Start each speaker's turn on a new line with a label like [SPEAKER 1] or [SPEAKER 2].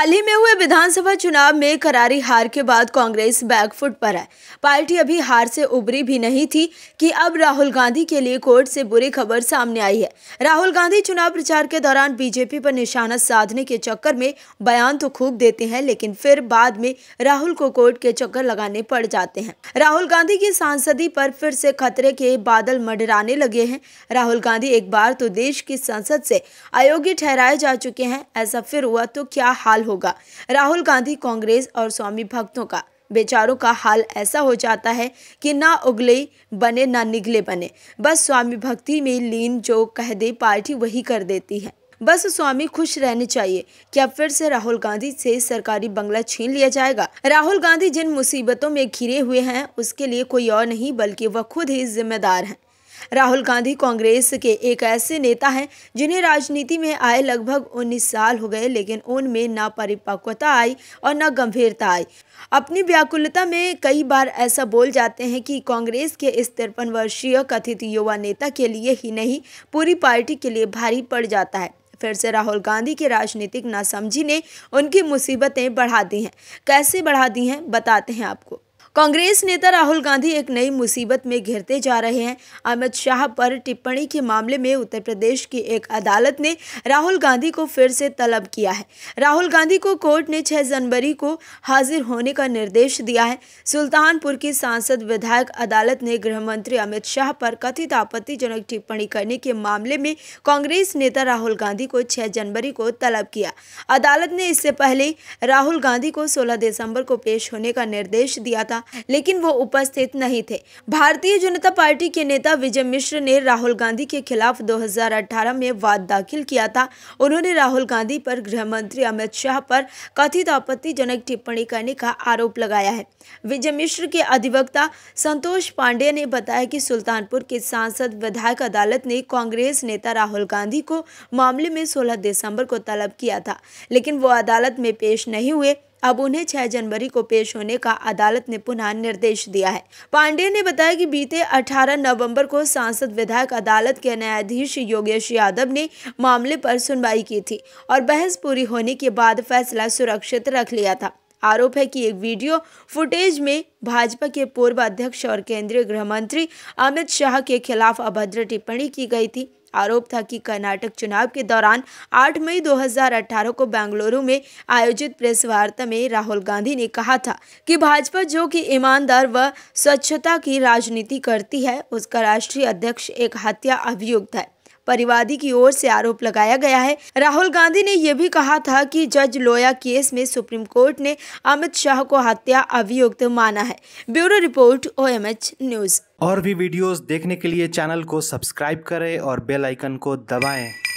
[SPEAKER 1] हाल ही में हुए विधानसभा चुनाव में करारी हार के बाद कांग्रेस बैकफुट पर है पार्टी अभी हार से उबरी भी नहीं थी कि अब राहुल गांधी के लिए कोर्ट से बुरी खबर सामने आई है राहुल गांधी चुनाव प्रचार के दौरान बीजेपी पर निशाना साधने के चक्कर में बयान तो खूब देते हैं लेकिन फिर बाद में राहुल को कोर्ट के चक्कर लगाने पड़ जाते हैं राहुल गांधी की सांसदी पर फिर से खतरे के बादल मडराने लगे हैं राहुल गांधी एक बार तो देश की संसद से अयोग्य ठहराए जा चुके हैं ऐसा फिर हुआ तो क्या हाल होगा राहुल गांधी कांग्रेस और स्वामी भक्तों का बेचारों का हाल ऐसा हो जाता है कि ना उगले बने ना निगले बने बस स्वामी भक्ति में लीन जो कह दे पार्टी वही कर देती है बस स्वामी खुश रहने चाहिए क्या फिर से राहुल गांधी से सरकारी बंगला छीन लिया जाएगा राहुल गांधी जिन मुसीबतों में घिरे हुए हैं उसके लिए कोई और नहीं बल्कि वह खुद ही जिम्मेदार हैं राहुल गांधी कांग्रेस के एक ऐसे नेता हैं जिन्हें राजनीति में आए लगभग 19 साल हो गए लेकिन उनमें ना परिपक्वता आई और ना गंभीरता आई अपनी व्याकुलता में कई बार ऐसा बोल जाते हैं कि कांग्रेस के इस तिरपन वर्षीय कथित युवा नेता के लिए ही नहीं पूरी पार्टी के लिए भारी पड़ जाता है फिर से राहुल गांधी के राजनीतिक नासमझी ने उनकी मुसीबतें बढ़ा दी हैं कैसे बढ़ा दी हैं बताते हैं आपको कांग्रेस नेता राहुल गांधी एक नई मुसीबत में घिरते जा रहे हैं अमित शाह पर टिप्पणी के मामले में उत्तर प्रदेश की एक अदालत ने राहुल गांधी को फिर से तलब किया है राहुल गांधी को कोर्ट ने 6 जनवरी को हाजिर होने का निर्देश दिया है सुल्तानपुर की सांसद विधायक अदालत ने गृह मंत्री अमित शाह पर कथित आपत्तिजनक टिप्पणी करने के मामले में कांग्रेस नेता राहुल गांधी को छह जनवरी को तलब किया अदालत ने इससे पहले राहुल गांधी को सोलह दिसंबर को पेश होने का निर्देश दिया था था लेकिन वो उपस्थित नहीं थे भारतीय जनता पार्टी के नेता विजय मिश्र ने राहुल गांधी के खिलाफ 2018 में वाद दाखिल किया था उन्होंने राहुल गांधी पर गृह मंत्री अमित शाह पर कथित आपत्तिजनक टिप्पणी करने का आरोप लगाया है विजय मिश्र के अधिवक्ता संतोष पांडे ने बताया कि सुल्तानपुर के सांसद विधायक अदालत ने कांग्रेस नेता राहुल गांधी को मामले में 16 दिसंबर को तलब किया था लेकिन वो अदालत में पेश नहीं हुए अब उन्हें 6 जनवरी को पेश होने का अदालत ने पुनः निर्देश दिया है पांडे ने बताया कि बीते 18 नवंबर को सांसद विधायक अदालत के न्यायाधीश योगेश यादव ने मामले पर सुनवाई की थी और बहस पूरी होने के बाद फैसला सुरक्षित रख लिया था आरोप है कि एक वीडियो फुटेज में भाजपा के पूर्व अध्यक्ष और केंद्रीय गृह मंत्री अमित शाह के खिलाफ अभद्र टिप्पणी की गई थी आरोप था कि कर्नाटक चुनाव के दौरान 8 मई 2018 को बेंगलुरु में आयोजित प्रेस वार्ता में राहुल गांधी ने कहा था कि भाजपा जो कि ईमानदार व स्वच्छता की राजनीति करती है उसका राष्ट्रीय अध्यक्ष एक हत्या अभियुक्त है परिवादी की ओर से आरोप लगाया गया है राहुल गांधी ने यह भी कहा था कि जज लोया केस में सुप्रीम कोर्ट ने अमित शाह को हत्या अभियुक्त माना है ब्यूरो रिपोर्ट ओ न्यूज और भी वीडियोस देखने के लिए चैनल को सब्सक्राइब करें और बेल आइकन को दबाएं